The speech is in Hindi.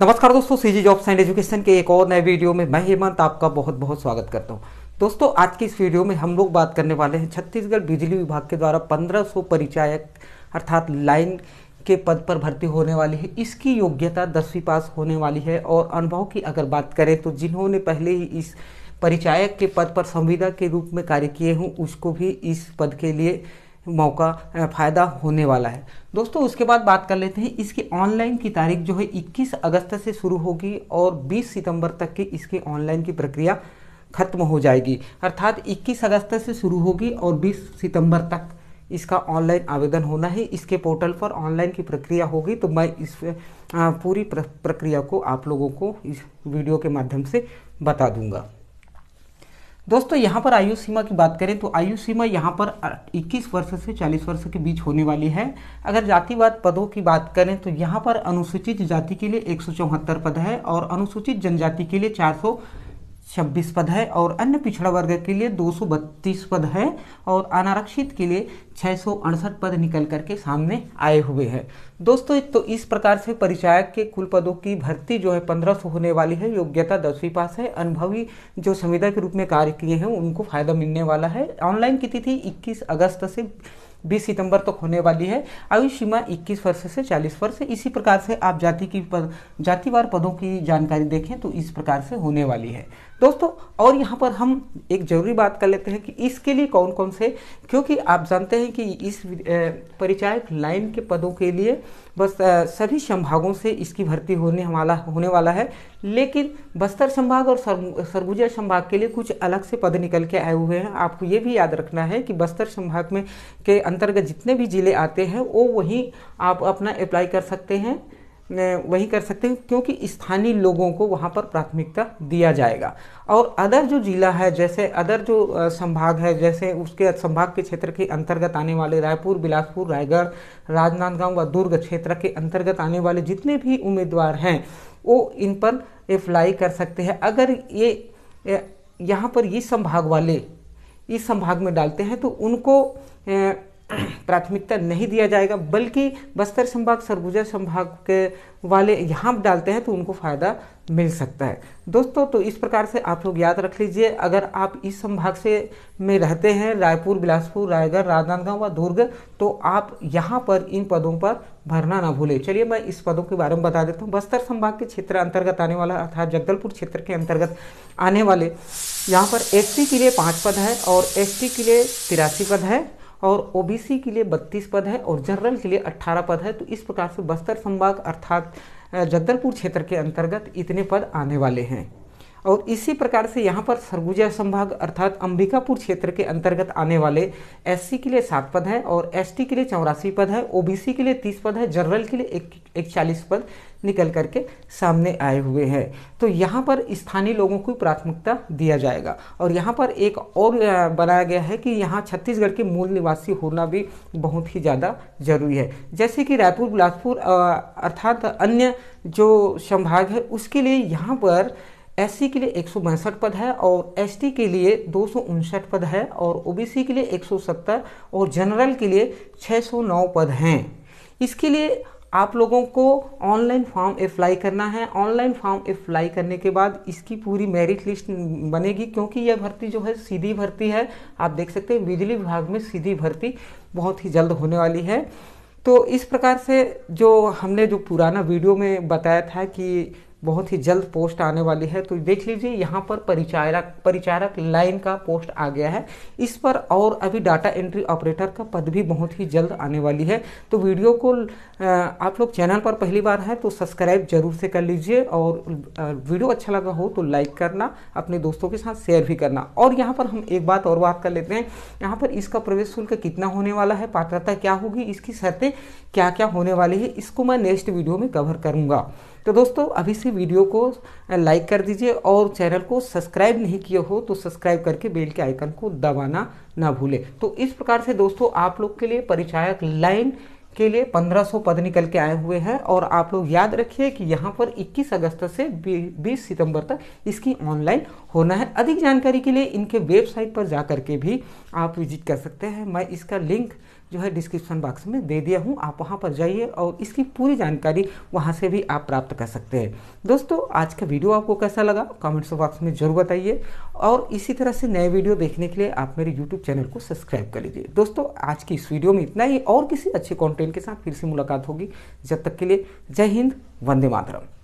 नमस्कार दोस्तों सीजी जॉब्स एंड एजुकेशन के एक और नए वीडियो में मैं हेमंत आपका बहुत बहुत स्वागत करता हूं दोस्तों आज की इस वीडियो में हम लोग बात करने वाले हैं छत्तीसगढ़ बिजली विभाग के द्वारा 1500 परिचायक अर्थात लाइन के पद पर भर्ती होने वाली है इसकी योग्यता दसवीं पास होने वाली है और अनुभव की अगर बात करें तो जिन्होंने पहले ही इस परिचायक के पद पर संविदा के रूप में कार्य किए हों उसको भी इस पद के लिए मौका फ़ायदा होने वाला है दोस्तों उसके बाद बात कर लेते हैं इसकी ऑनलाइन की तारीख जो है 21 अगस्त से शुरू होगी और 20 सितंबर तक की इसकी ऑनलाइन की प्रक्रिया खत्म हो जाएगी अर्थात 21 अगस्त से शुरू होगी और 20 सितंबर तक इसका ऑनलाइन आवेदन होना है इसके पोर्टल पर ऑनलाइन की प्रक्रिया होगी तो मैं इस पूरी प्रक्रिया को आप लोगों को इस वीडियो के माध्यम से बता दूंगा दोस्तों यहाँ पर आयु सीमा की बात करें तो आयु सीमा यहाँ पर 21 वर्ष से 40 वर्ष के बीच होने वाली है अगर जातिवाद पदों की बात करें तो यहाँ पर अनुसूचित जाति के लिए एक पद है और अनुसूचित जनजाति के लिए चार छब्बीस पद है और अन्य पिछड़ा वर्ग के लिए दो पद है और अनारक्षित के लिए छः पद निकल करके सामने आए हुए हैं दोस्तों तो इस प्रकार से परिचायक के कुल पदों की भर्ती जो है 1500 होने वाली है योग्यता दसवीं पास है अनुभवी जो संविदा के रूप में कार्य किए हैं उनको फायदा मिलने वाला है ऑनलाइन की तिथि इक्कीस अगस्त से बीस सितंबर तक तो होने वाली है आयु सीमा इक्कीस वर्ष से चालीस वर्ष इसी प्रकार से आप जाति की पद जातिवार पदों की जानकारी देखें तो इस प्रकार से होने वाली है दोस्तों और यहाँ पर हम एक जरूरी बात कर लेते हैं कि इसके लिए कौन कौन से क्योंकि आप जानते हैं कि इस परिचायक लाइन के पदों के लिए बस सभी संभागों से इसकी भर्ती होने वाला होने वाला है लेकिन बस्तर संभाग और सरगुजा संभाग के लिए कुछ अलग से पद निकल के आए हुए हैं आपको ये भी याद रखना है कि बस्तर संभाग में के अंतर्गत जितने भी ज़िले आते हैं वो वहीं आप अपना अप्लाई कर सकते हैं वही कर सकते हैं क्योंकि स्थानीय लोगों को वहाँ पर प्राथमिकता दिया जाएगा और अदर जो जिला है जैसे अदर जो संभाग है जैसे उसके संभाग के क्षेत्र के अंतर्गत आने वाले रायपुर बिलासपुर रायगढ़ राजनांदगांव व दुर्ग क्षेत्र के अंतर्गत आने वाले जितने भी उम्मीदवार हैं वो इन पर फ्लाई कर सकते हैं अगर ये यहाँ पर इस संभाग वाले इस संभाग में डालते हैं तो उनको प्राथमिकता नहीं दिया जाएगा बल्कि बस्तर संभाग सरगुजा संभाग के वाले यहाँ डालते हैं तो उनको फ़ायदा मिल सकता है दोस्तों तो इस प्रकार से आप लोग याद रख लीजिए अगर आप इस संभाग से में रहते हैं रायपुर बिलासपुर रायगढ़ राजनांदगांव व दुर्ग तो आप यहाँ पर इन पदों पर भरना ना भूलें चलिए मैं इस पदों के बारे में बता देता हूँ बस्तर संभाग के क्षेत्र अंतर्गत आने वाला अर्थात जगदलपुर क्षेत्र के अंतर्गत आने वाले यहाँ पर एस के लिए पाँच पद है और एस के लिए तिरासी पद है और ओबीसी के लिए बत्तीस पद है और जनरल के लिए अट्ठारह पद है तो इस प्रकार से बस्तर संभाग अर्थात जगदलपुर क्षेत्र के अंतर्गत इतने पद आने वाले हैं और इसी प्रकार से यहाँ पर सरगुजा संभाग अर्थात अंबिकापुर क्षेत्र के अंतर्गत आने वाले एससी के लिए सात पद हैं और एसटी के लिए चौरासी पद है ओबीसी के लिए तीस पद है जनरल के लिए एक चालीस पद निकल करके सामने आए हुए हैं तो यहाँ पर स्थानीय लोगों को प्राथमिकता दिया जाएगा और यहाँ पर एक और बनाया गया है कि यहाँ छत्तीसगढ़ के मूल निवासी होना भी बहुत ही ज़्यादा जरूरी है जैसे कि रायपुर बिलासपुर अर्थात अन्य जो संभाग है उसके लिए यहाँ पर एस के लिए एक पद है और एस के लिए दो पद है और ओ के लिए 170 और जनरल के लिए 609 पद हैं इसके लिए आप लोगों को ऑनलाइन फॉर्म अप्लाई करना है ऑनलाइन फॉर्म अप्लाई करने के बाद इसकी पूरी मेरिट लिस्ट बनेगी क्योंकि यह भर्ती जो है सीधी भर्ती है आप देख सकते हैं बिजली विभाग में सीधी भर्ती बहुत ही जल्द होने वाली है तो इस प्रकार से जो हमने जो पुराना वीडियो में बताया था कि बहुत ही जल्द पोस्ट आने वाली है तो देख लीजिए यहाँ पर परिचारक परिचारक लाइन का पोस्ट आ गया है इस पर और अभी डाटा एंट्री ऑपरेटर का पद भी बहुत ही जल्द आने वाली है तो वीडियो को आप लोग चैनल पर पहली बार है तो सब्सक्राइब जरूर से कर लीजिए और वीडियो अच्छा लगा हो तो लाइक करना अपने दोस्तों के साथ शेयर भी करना और यहाँ पर हम एक बात और बात कर लेते हैं यहाँ पर इसका प्रवेश शुल्क कितना होने वाला है पात्रता क्या होगी इसकी शर्तें क्या क्या होने वाली है इसको मैं नेक्स्ट वीडियो में कवर करूँगा तो दोस्तों अभी से वीडियो को लाइक कर दीजिए और चैनल को सब्सक्राइब नहीं किए हो तो सब्सक्राइब करके बेल के आइकन को दबाना ना भूले तो इस प्रकार से दोस्तों आप लोग के लिए परिचायक लाइन के लिए 1500 पद निकल के आए हुए हैं और आप लोग याद रखिए कि यहाँ पर 21 अगस्त से 20 सितंबर तक इसकी ऑनलाइन होना है अधिक जानकारी के लिए इनके वेबसाइट पर जा कर के भी आप विजिट कर सकते हैं मैं इसका लिंक जो है डिस्क्रिप्शन बॉक्स में दे दिया हूँ आप वहाँ पर जाइए और इसकी पूरी जानकारी वहाँ से भी आप प्राप्त कर सकते हैं दोस्तों आज का वीडियो आपको कैसा लगा कमेंट्स बॉक्स में जरूर बताइए और इसी तरह से नए वीडियो देखने के लिए आप मेरे यूट्यूब चैनल को सब्सक्राइब कर लीजिए दोस्तों आज की इस वीडियो में इतना ही और किसी अच्छे कॉन्टेंट के साथ फिर से मुलाकात होगी जब तक के लिए जय हिंद वंदे मातरम